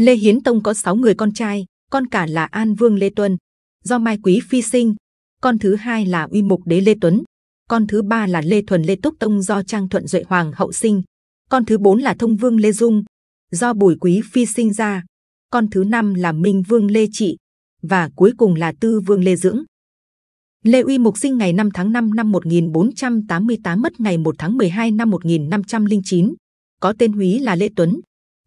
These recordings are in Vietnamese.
Lê Hiến Tông có 6 người con trai, con cả là An Vương Lê Tuân, do Mai Quý Phi sinh, con thứ hai là Uy Mục Đế Lê Tuấn, con thứ ba là Lê Thuần Lê Túc Tông do Trang Thuận Duệ Hoàng hậu sinh, con thứ bốn là Thông Vương Lê Dung, do Bùi Quý Phi sinh ra, con thứ năm là Minh Vương Lê Trị và cuối cùng là Tư Vương Lê Dưỡng. Lê Uy Mục sinh ngày 5 tháng 5 năm 1488 mất ngày 1 tháng 12 năm 1509, có tên húy là Lê Tuấn,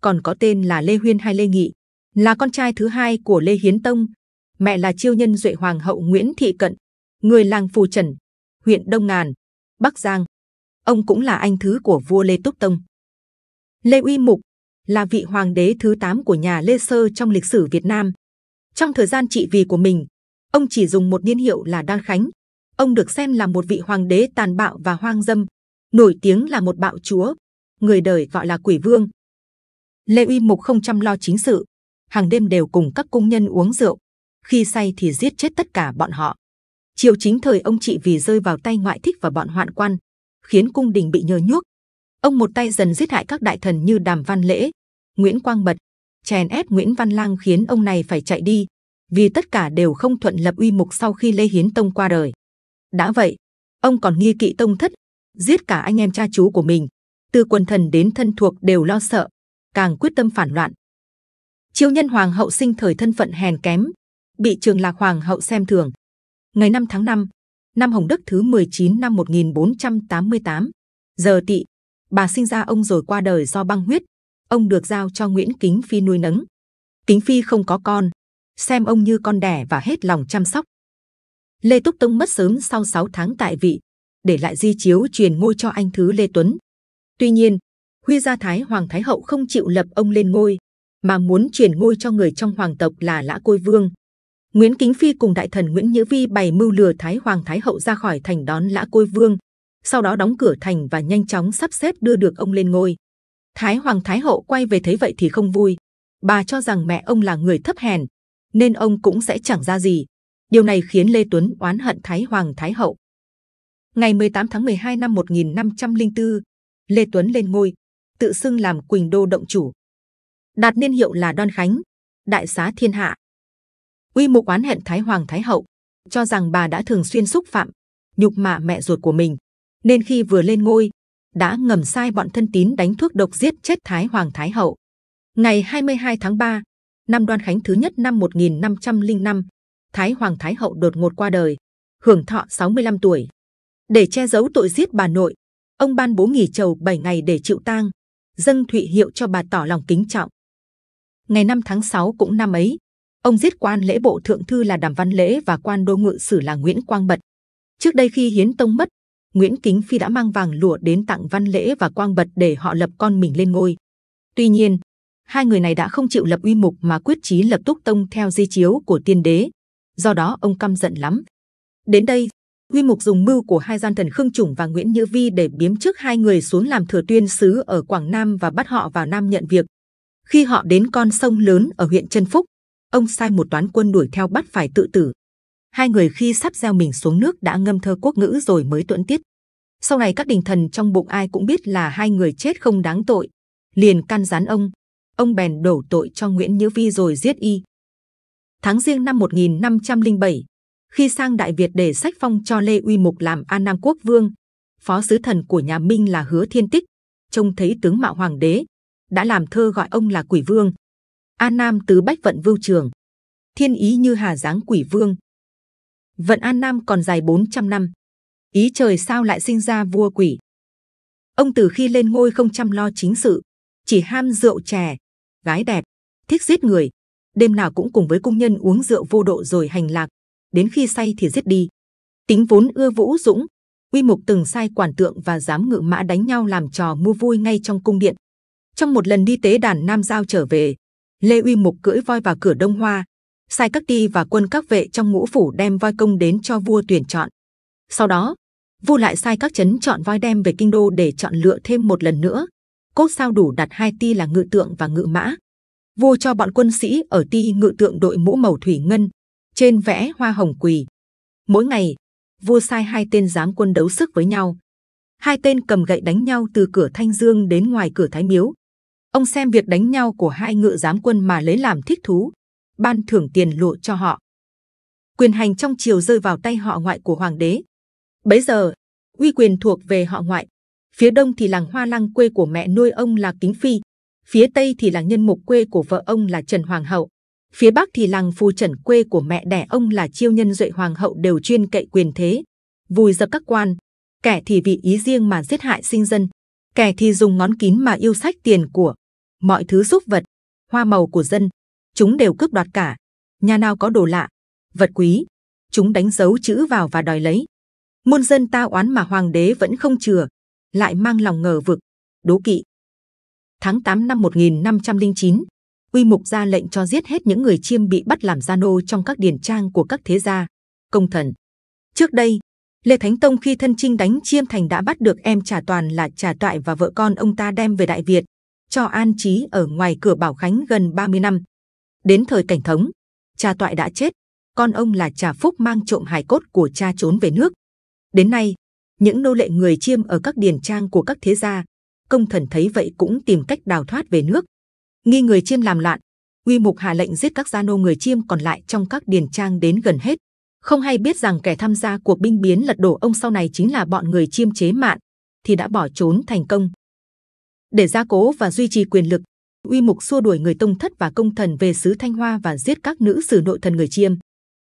còn có tên là Lê Huyên hay Lê Nghị, là con trai thứ hai của Lê Hiến Tông. Mẹ là chiêu nhân duệ hoàng hậu Nguyễn Thị Cận, người làng Phù Trần, huyện Đông Ngàn, Bắc Giang. Ông cũng là anh thứ của vua Lê Túc Tông. Lê Uy Mục là vị hoàng đế thứ 8 của nhà Lê Sơ trong lịch sử Việt Nam. Trong thời gian trị vì của mình, ông chỉ dùng một niên hiệu là Đan Khánh. Ông được xem là một vị hoàng đế tàn bạo và hoang dâm, nổi tiếng là một bạo chúa, người đời gọi là quỷ vương. Lê Uy Mục không chăm lo chính sự, hàng đêm đều cùng các cung nhân uống rượu, khi say thì giết chết tất cả bọn họ. Triều chính thời ông chị vì rơi vào tay ngoại thích và bọn hoạn quan, khiến cung đình bị nhơ nhuốc. Ông một tay dần giết hại các đại thần như Đàm Văn Lễ, Nguyễn Quang Bật, chèn ép Nguyễn Văn Lang khiến ông này phải chạy đi, vì tất cả đều không thuận lập uy mục sau khi Lê Hiến Tông qua đời. đã vậy, ông còn nghi kỵ tông thất, giết cả anh em cha chú của mình, từ quần thần đến thân thuộc đều lo sợ, càng quyết tâm phản loạn. Chiêu nhân hoàng hậu sinh thời thân phận hèn kém, bị trường lạc hoàng hậu xem thường. Ngày 5 tháng 5, năm Hồng Đức thứ 19 năm 1488, giờ tị, bà sinh ra ông rồi qua đời do băng huyết. Ông được giao cho Nguyễn Kính Phi nuôi nấng. Kính Phi không có con, xem ông như con đẻ và hết lòng chăm sóc. Lê Túc Tông mất sớm sau 6 tháng tại vị, để lại di chiếu truyền ngôi cho anh thứ Lê Tuấn. Tuy nhiên, Huy gia Thái Hoàng Thái Hậu không chịu lập ông lên ngôi, mà muốn truyền ngôi cho người trong hoàng tộc là Lã Côi Vương. Nguyễn Kính Phi cùng đại thần Nguyễn Nhữ Vi bày mưu lừa Thái Hoàng Thái Hậu ra khỏi thành đón Lã Côi Vương, sau đó đóng cửa thành và nhanh chóng sắp xếp đưa được ông lên ngôi. Thái Hoàng Thái Hậu quay về thấy vậy thì không vui. Bà cho rằng mẹ ông là người thấp hèn, nên ông cũng sẽ chẳng ra gì. Điều này khiến Lê Tuấn oán hận Thái Hoàng Thái Hậu. Ngày 18 tháng 12 năm 1504, Lê Tuấn lên ngôi, tự xưng làm Quỳnh Đô động chủ, đạt niên hiệu là Đoan Khánh, đại xá thiên hạ. Uy Mục oán hẹn Thái Hoàng Thái Hậu, cho rằng bà đã thường xuyên xúc phạm, nhục mạ mẹ ruột của mình, nên khi vừa lên ngôi, đã ngầm sai bọn thân tín đánh thuốc độc giết chết Thái Hoàng Thái Hậu. Ngày 22 tháng 3, năm Đoan Khánh thứ nhất năm 1505, Thái Hoàng Thái Hậu đột ngột qua đời, hưởng thọ 65 tuổi. Để che giấu tội giết bà nội, ông ban bố nghỉ chầu 7 ngày để chịu tang dâng thụy hiệu cho bà tỏ lòng kính trọng. Ngày 5 tháng 6 cũng năm ấy, ông giết quan lễ bộ thượng thư là Đàm Văn Lễ và quan đô ngự sử là Nguyễn Quang Bật. Trước đây khi Hiến Tông mất, Nguyễn Kính Phi đã mang vàng lụa đến tặng Văn Lễ và Quang Bật để họ lập con mình lên ngôi. Tuy nhiên, hai người này đã không chịu lập uy mục mà quyết chí lập túc tông theo di chiếu của tiên đế. Do đó ông căm giận lắm. Đến đây, Huy Mục dùng mưu của hai gian thần Khương Chủng và Nguyễn Như Vi để biếm trước hai người xuống làm thừa tuyên sứ ở Quảng Nam và bắt họ vào Nam nhận việc. Khi họ đến con sông lớn ở huyện Trân Phúc, ông sai một toán quân đuổi theo bắt phải tự tử. Hai người khi sắp gieo mình xuống nước đã ngâm thơ quốc ngữ rồi mới tuẫn tiết. Sau này các đình thần trong bụng ai cũng biết là hai người chết không đáng tội, liền can gián ông. Ông bèn đổ tội cho Nguyễn Như Vi rồi giết y. Tháng riêng năm 1507, khi sang Đại Việt để sách phong cho Lê Uy Mục làm An Nam Quốc Vương. Phó sứ thần của nhà Minh là Hứa Thiên Tích, trông thấy tướng mạo hoàng đế, đã làm thơ gọi ông là Quỷ Vương. An Nam tứ bách vận vưu trường, thiên ý như hà dáng Quỷ Vương. Vận An Nam còn dài 400 năm, ý trời sao lại sinh ra vua quỷ? Ông từ khi lên ngôi không chăm lo chính sự, chỉ ham rượu chè, gái đẹp, thích giết người, đêm nào cũng cùng với cung nhân uống rượu vô độ rồi hành lạc, đến khi say thì giết đi. Tính vốn ưa vũ dũng, Uy Mục từng sai quản tượng và dám ngự mã đánh nhau làm trò mua vui ngay trong cung điện. Trong một lần đi tế đàn Nam Giao trở về, Lê Uy Mục cưỡi voi vào cửa Đông Hoa, sai các ti và quân các vệ trong ngũ phủ đem voi công đến cho vua tuyển chọn. Sau đó, vua lại sai các chấn chọn voi đem về kinh đô để chọn lựa thêm một lần nữa. Cốt sao đủ đặt hai ti là ngự tượng và ngự mã. Vua cho bọn quân sĩ ở ti ngự tượng đội mũ màu thủy ngân, trên vẽ hoa hồng quỳ. Mỗi ngày, vua sai hai tên giám quân đấu sức với nhau. Hai tên cầm gậy đánh nhau từ cửa Thanh Dương đến ngoài cửa Thái Miếu. Ông xem việc đánh nhau của hai ngựa giám quân mà lấy làm thích thú, ban thưởng tiền lộ cho họ. Quyền hành trong triều rơi vào tay họ ngoại của hoàng đế. Bấy giờ, uy quyền thuộc về họ ngoại. Phía đông thì làng Hoa Lăng quê của mẹ nuôi ông là Kính Phi, phía tây thì làng Nhân Mục quê của vợ ông là Trần Hoàng hậu phía bắc thì làng phù trần quê của mẹ đẻ ông là chiêu nhân duệ hoàng hậu đều chuyên cậy quyền thế vùi dập các quan kẻ thì vì ý riêng mà giết hại sinh dân kẻ thì dùng ngón kín mà yêu sách tiền của mọi thứ xúc vật hoa màu của dân chúng đều cướp đoạt cả nhà nào có đồ lạ vật quý chúng đánh dấu chữ vào và đòi lấy muôn dân ta oán mà hoàng đế vẫn không chừa lại mang lòng ngờ vực đố kỵ tháng 8 năm 1509 Uy Mục ra lệnh cho giết hết những người chiêm bị bắt làm gia nô trong các điển trang của các thế gia, công thần. Trước đây, Lê Thánh Tông khi thân chinh đánh chiêm thành đã bắt được em Trà Toàn là Trà Toại và vợ con ông ta đem về Đại Việt, cho an trí ở ngoài cửa Bảo Khánh gần 30 năm. Đến thời cảnh thống, Trà Toại đã chết, con ông là Trà Phúc mang trộm hài cốt của cha trốn về nước. Đến nay, những nô lệ người chiêm ở các điển trang của các thế gia, công thần thấy vậy cũng tìm cách đào thoát về nước nghi người chiêm làm loạn uy mục hạ lệnh giết các gia nô người chiêm còn lại trong các điền trang đến gần hết không hay biết rằng kẻ tham gia cuộc binh biến lật đổ ông sau này chính là bọn người chiêm chế mạn thì đã bỏ trốn thành công để gia cố và duy trì quyền lực uy mục xua đuổi người tông thất và công thần về xứ thanh hoa và giết các nữ sử nội thần người chiêm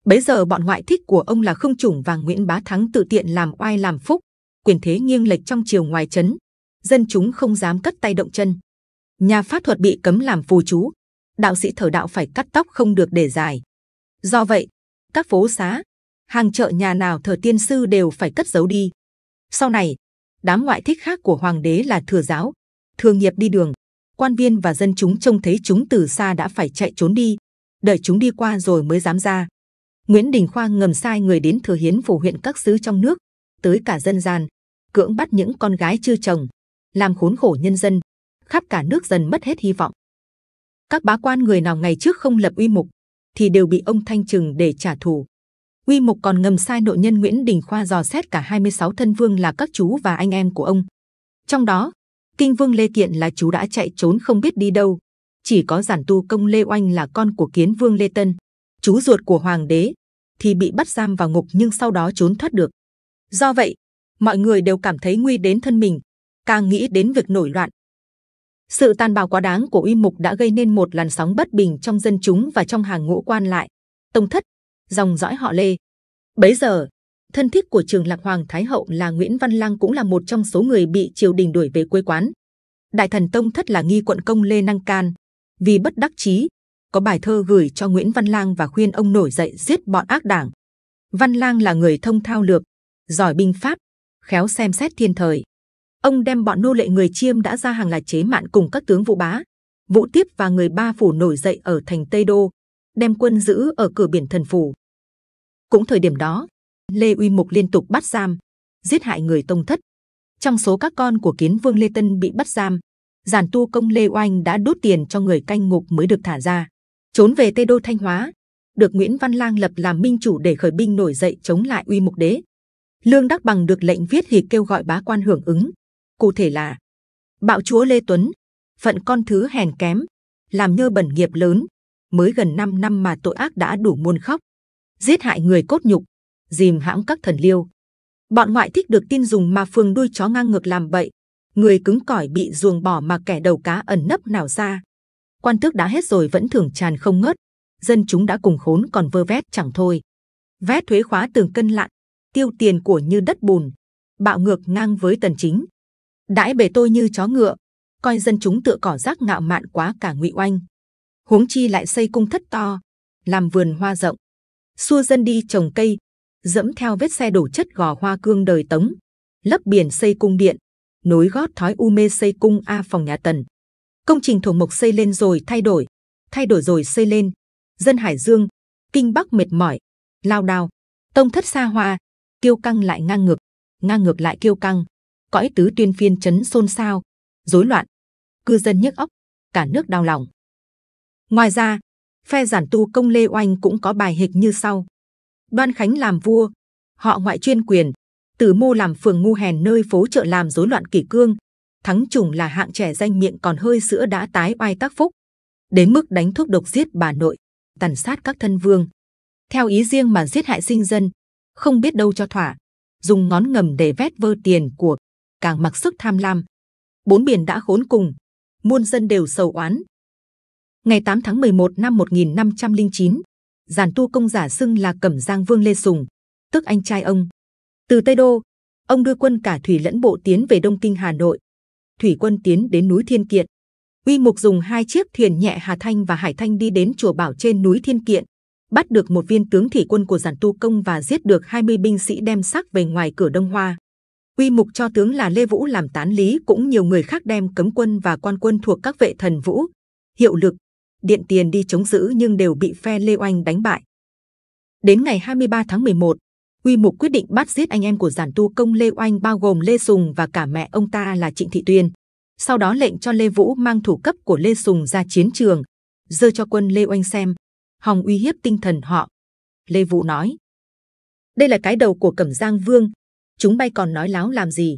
bấy giờ bọn ngoại thích của ông là không chủng và nguyễn bá thắng tự tiện làm oai làm phúc quyền thế nghiêng lệch trong chiều ngoài chấn dân chúng không dám cất tay động chân Nhà pháp thuật bị cấm làm phù chú, đạo sĩ thở đạo phải cắt tóc không được để dài. Do vậy, các phố xá, hàng chợ nhà nào thờ tiên sư đều phải cất giấu đi. Sau này, đám ngoại thích khác của hoàng đế là thừa giáo, thường nghiệp đi đường, quan viên và dân chúng trông thấy chúng từ xa đã phải chạy trốn đi, đợi chúng đi qua rồi mới dám ra. Nguyễn Đình Khoa ngầm sai người đến thừa hiến phủ huyện các xứ trong nước, tới cả dân gian, cưỡng bắt những con gái chưa chồng, làm khốn khổ nhân dân khắp cả nước dần mất hết hy vọng. Các bá quan người nào ngày trước không lập uy mục, thì đều bị ông thanh trừng để trả thù. Uy mục còn ngầm sai nội nhân Nguyễn Đình Khoa dò xét cả 26 thân vương là các chú và anh em của ông. Trong đó, kinh vương Lê Kiện là chú đã chạy trốn không biết đi đâu. Chỉ có giản tu công Lê Oanh là con của kiến vương Lê Tân, chú ruột của hoàng đế, thì bị bắt giam vào ngục nhưng sau đó trốn thoát được. Do vậy, mọi người đều cảm thấy nguy đến thân mình, càng nghĩ đến việc nổi loạn sự tàn bạo quá đáng của uy mục đã gây nên một làn sóng bất bình trong dân chúng và trong hàng ngũ quan lại. Tông thất, dòng dõi họ Lê. Bấy giờ, thân thiết của Trường Lạc Hoàng Thái hậu là Nguyễn Văn Lăng cũng là một trong số người bị triều đình đuổi về quê quán. Đại thần Tông thất là nghi quận công Lê Năng Can. Vì bất đắc chí, có bài thơ gửi cho Nguyễn Văn Lang và khuyên ông nổi dậy giết bọn ác đảng. Văn Lang là người thông thao lược, giỏi binh pháp, khéo xem xét thiên thời ông đem bọn nô lệ người chiêm đã ra hàng là chế mạn cùng các tướng vũ bá vũ tiếp và người ba phủ nổi dậy ở thành tây đô đem quân giữ ở cửa biển thần phủ cũng thời điểm đó lê uy mục liên tục bắt giam giết hại người tông thất trong số các con của kiến vương lê tân bị bắt giam giản tu công lê oanh đã đốt tiền cho người canh ngục mới được thả ra trốn về tây đô thanh hóa được nguyễn văn lang lập làm minh chủ để khởi binh nổi dậy chống lại uy mục đế lương đắc bằng được lệnh viết thì kêu gọi bá quan hưởng ứng cụ thể là bạo chúa lê tuấn phận con thứ hèn kém làm nhơ bẩn nghiệp lớn mới gần 5 năm mà tội ác đã đủ muôn khóc giết hại người cốt nhục dìm hãm các thần liêu bọn ngoại thích được tin dùng mà phương đuôi chó ngang ngược làm bậy người cứng cỏi bị ruồng bỏ mà kẻ đầu cá ẩn nấp nào ra quan tước đã hết rồi vẫn thường tràn không ngớt dân chúng đã cùng khốn còn vơ vét chẳng thôi vét thuế khóa từng cân lặn tiêu tiền của như đất bùn bạo ngược ngang với tần chính đãi bề tôi như chó ngựa coi dân chúng tựa cỏ rác ngạo mạn quá cả ngụy oanh huống chi lại xây cung thất to làm vườn hoa rộng xua dân đi trồng cây dẫm theo vết xe đổ chất gò hoa cương đời tống lấp biển xây cung điện nối gót thói u mê xây cung a phòng nhà tần công trình thổ mộc xây lên rồi thay đổi thay đổi rồi xây lên dân hải dương kinh bắc mệt mỏi lao đao tông thất xa hoa kiêu căng lại ngang ngược ngang ngược lại kiêu căng cõi tứ tuyên phiên chấn xôn xao, rối loạn, cư dân nhức óc, cả nước đau lòng. Ngoài ra, phe giản tu công Lê Oanh cũng có bài hịch như sau: Đoan Khánh làm vua, họ ngoại chuyên quyền, Tử Mô làm phường ngu hèn nơi phố chợ làm rối loạn kỷ cương, thắng trùng là hạng trẻ danh miệng còn hơi sữa đã tái oai tác phúc, đến mức đánh thuốc độc giết bà nội, tàn sát các thân vương, theo ý riêng mà giết hại sinh dân, không biết đâu cho thỏa, dùng ngón ngầm để vét vơ tiền của càng mặc sức tham lam. Bốn biển đã khốn cùng, muôn dân đều sầu oán. Ngày 8 tháng 11 năm 1509, giàn tu công giả xưng là cẩm giang vương lê sùng, tức anh trai ông. Từ Tây Đô, ông đưa quân cả thủy lẫn bộ tiến về Đông Kinh Hà Nội. Thủy quân tiến đến núi Thiên Kiện. Uy Mục dùng hai chiếc thuyền nhẹ Hà Thanh và Hải Thanh đi đến chùa Bảo trên núi Thiên Kiện, bắt được một viên tướng thủy quân của giàn tu công và giết được 20 binh sĩ đem xác về ngoài cửa Đông Hoa. Quy mục cho tướng là Lê Vũ làm tán lý cũng nhiều người khác đem cấm quân và quan quân thuộc các vệ thần vũ, hiệu lực, điện tiền đi chống giữ nhưng đều bị phe Lê Oanh đánh bại. Đến ngày 23 tháng 11, Quy mục quyết định bắt giết anh em của giản tu công Lê Oanh bao gồm Lê Sùng và cả mẹ ông ta là Trịnh Thị Tuyên. Sau đó lệnh cho Lê Vũ mang thủ cấp của Lê Sùng ra chiến trường, dơ cho quân Lê Oanh xem, hòng uy hiếp tinh thần họ. Lê Vũ nói: đây là cái đầu của Cẩm Giang Vương, chúng bay còn nói láo làm gì?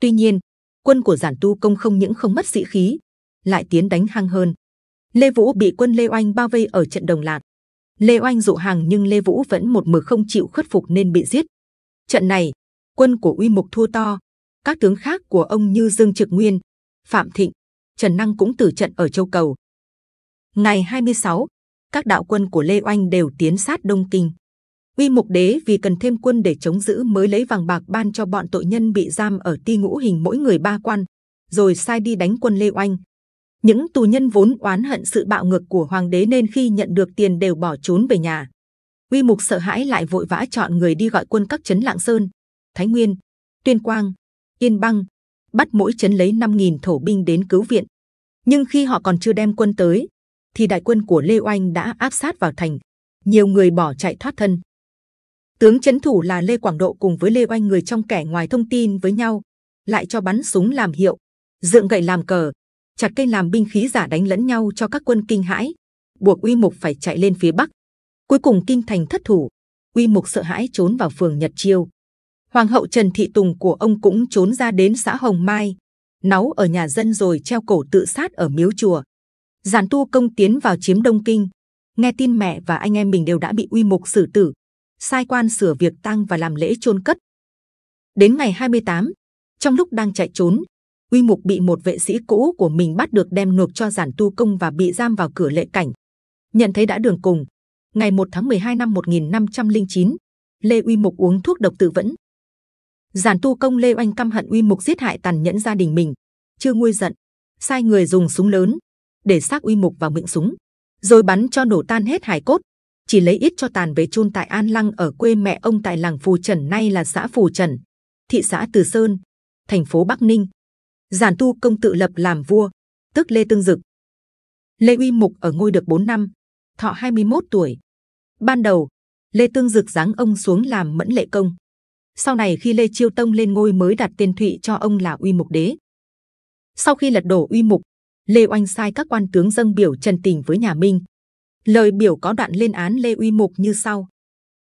Tuy nhiên, quân của giản tu công không những không mất sĩ khí, lại tiến đánh hăng hơn. Lê Vũ bị quân Lê Oanh bao vây ở trận Đồng lạt. Lê Oanh dụ hàng nhưng Lê Vũ vẫn một mực không chịu khuất phục nên bị giết. Trận này, quân của Uy Mục thua to. Các tướng khác của ông như Dương Trực Nguyên, Phạm Thịnh, Trần Năng cũng tử trận ở Châu Cầu. Ngày 26, các đạo quân của Lê Oanh đều tiến sát Đông Kinh uy mục đế vì cần thêm quân để chống giữ mới lấy vàng bạc ban cho bọn tội nhân bị giam ở ti ngũ hình mỗi người ba quan rồi sai đi đánh quân lê oanh những tù nhân vốn oán hận sự bạo ngược của hoàng đế nên khi nhận được tiền đều bỏ trốn về nhà uy mục sợ hãi lại vội vã chọn người đi gọi quân các chấn lạng sơn thái nguyên tuyên quang yên băng bắt mỗi chấn lấy 5.000 thổ binh đến cứu viện nhưng khi họ còn chưa đem quân tới thì đại quân của lê oanh đã áp sát vào thành nhiều người bỏ chạy thoát thân Tướng chấn thủ là Lê Quảng Độ cùng với Lê Oanh người trong kẻ ngoài thông tin với nhau, lại cho bắn súng làm hiệu, dựng gậy làm cờ, chặt cây làm binh khí giả đánh lẫn nhau cho các quân kinh hãi, buộc Uy Mục phải chạy lên phía bắc. Cuối cùng kinh thành thất thủ, Uy Mục sợ hãi trốn vào phường Nhật Chiêu. Hoàng hậu Trần Thị Tùng của ông cũng trốn ra đến xã Hồng Mai, náu ở nhà dân rồi treo cổ tự sát ở miếu chùa. Giản Tu Công tiến vào chiếm Đông Kinh, nghe tin mẹ và anh em mình đều đã bị Uy Mục xử tử, sai quan sửa việc tang và làm lễ chôn cất. Đến ngày 28, trong lúc đang chạy trốn, Uy Mục bị một vệ sĩ cũ của mình bắt được đem nộp cho giản tu công và bị giam vào cửa lệ cảnh. Nhận thấy đã đường cùng, ngày 1 tháng 12 năm 1509, Lê Uy Mục uống thuốc độc tự vẫn. Giản tu công Lê Oanh căm hận Uy Mục giết hại tàn nhẫn gia đình mình, chưa nguôi giận, sai người dùng súng lớn để xác Uy Mục vào miệng súng, rồi bắn cho nổ tan hết hải cốt chỉ lấy ít cho tàn về chôn tại An Lăng ở quê mẹ ông tại làng Phù Trần nay là xã Phù Trần, thị xã Từ Sơn, thành phố Bắc Ninh. Giản Tu Công tự lập làm vua, tức Lê Tương Dực. Lê Uy Mục ở ngôi được 4 năm, thọ 21 tuổi. Ban đầu, Lê Tương Dực giáng ông xuống làm mẫn lệ công. Sau này khi Lê Chiêu Tông lên ngôi mới đặt tên Thụy cho ông là Uy Mục Đế. Sau khi lật đổ Uy Mục, Lê Oanh sai các quan tướng dâng biểu trần tình với nhà Minh, Lời biểu có đoạn lên án Lê Uy Mục như sau.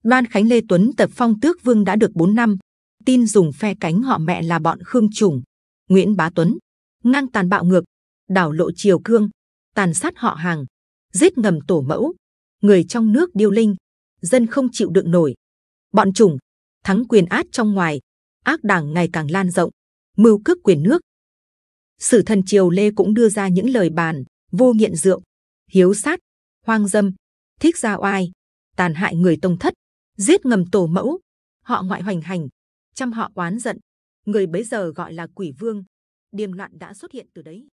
Loan Khánh Lê Tuấn tập phong tước vương đã được 4 năm, tin dùng phe cánh họ mẹ là bọn Khương Trùng, Nguyễn Bá Tuấn, ngang tàn bạo ngược, đảo lộ triều cương, tàn sát họ hàng, giết ngầm tổ mẫu, người trong nước điêu linh, dân không chịu đựng nổi. Bọn trùng thắng quyền át trong ngoài, ác đảng ngày càng lan rộng, mưu cướp quyền nước. Sử thần triều Lê cũng đưa ra những lời bàn vô nghiện rượu, hiếu sát, hoang dâm, thích ra oai, tàn hại người tông thất, giết ngầm tổ mẫu, họ ngoại hoành hành, chăm họ oán giận, người bấy giờ gọi là quỷ vương, điềm loạn đã xuất hiện từ đấy.